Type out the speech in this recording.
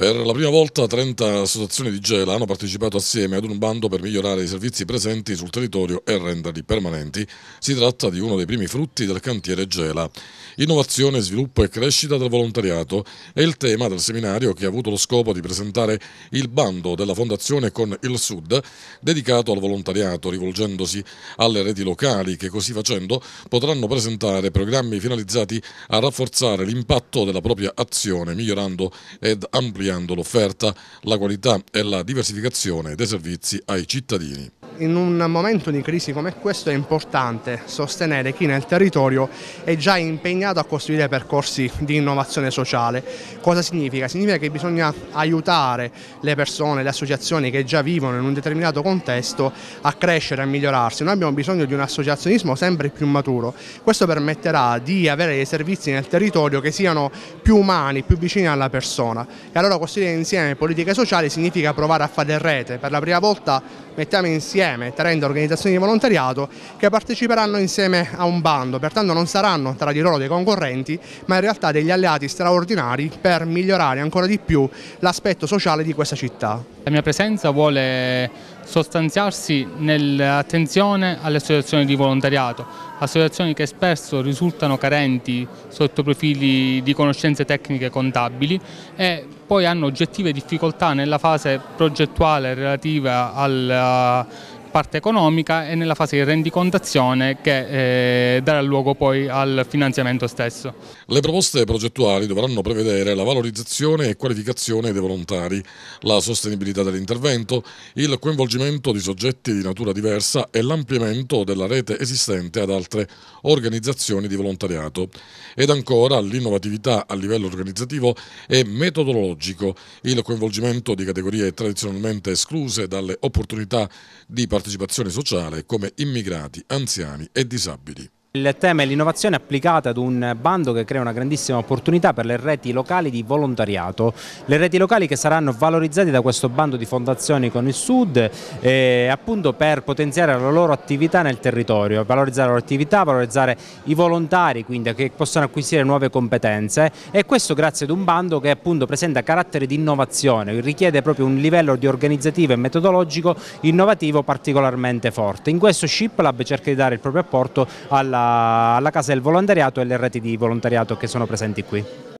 Per la prima volta 30 associazioni di Gela hanno partecipato assieme ad un bando per migliorare i servizi presenti sul territorio e renderli permanenti. Si tratta di uno dei primi frutti del cantiere Gela. Innovazione, sviluppo e crescita del volontariato è il tema del seminario che ha avuto lo scopo di presentare il bando della Fondazione con il Sud dedicato al volontariato, rivolgendosi alle reti locali che così facendo potranno presentare programmi finalizzati a rafforzare l'impatto della propria azione, migliorando ed ampliando ampliando l'offerta, la qualità e la diversificazione dei servizi ai cittadini in un momento di crisi come questo è importante sostenere chi nel territorio è già impegnato a costruire percorsi di innovazione sociale. Cosa significa? Significa che bisogna aiutare le persone, le associazioni che già vivono in un determinato contesto a crescere, a migliorarsi. Noi abbiamo bisogno di un associazionismo sempre più maturo. Questo permetterà di avere dei servizi nel territorio che siano più umani, più vicini alla persona. E allora costruire insieme politiche sociali significa provare a fare rete. Per la prima volta mettiamo insieme insieme 30 organizzazioni di volontariato che parteciperanno insieme a un bando, pertanto non saranno tra di loro dei concorrenti ma in realtà degli alleati straordinari per migliorare ancora di più l'aspetto sociale di questa città. La mia presenza vuole sostanziarsi nell'attenzione alle associazioni di volontariato, associazioni che spesso risultano carenti sotto profili di conoscenze tecniche contabili e poi hanno oggettive difficoltà nella fase progettuale relativa al parte economica e nella fase di rendicontazione che eh, darà luogo poi al finanziamento stesso. Le proposte progettuali dovranno prevedere la valorizzazione e qualificazione dei volontari, la sostenibilità dell'intervento, il coinvolgimento di soggetti di natura diversa e l'ampliamento della rete esistente ad altre organizzazioni di volontariato ed ancora l'innovatività a livello organizzativo e metodologico, il coinvolgimento di categorie tradizionalmente escluse dalle opportunità di partecipazione partecipazione sociale come immigrati, anziani e disabili. Il tema è l'innovazione applicata ad un bando che crea una grandissima opportunità per le reti locali di volontariato. Le reti locali che saranno valorizzate da questo bando di fondazioni con il Sud eh, appunto per potenziare la loro attività nel territorio, valorizzare la loro attività, valorizzare i volontari quindi che possano acquisire nuove competenze e questo grazie ad un bando che appunto presenta carattere di innovazione, richiede proprio un livello di organizzativo e metodologico innovativo particolarmente forte. In questo Ship Lab cerca di dare il proprio apporto alla alla, Casa del Volontariato e alle reti di volontariato che sono presenti qui.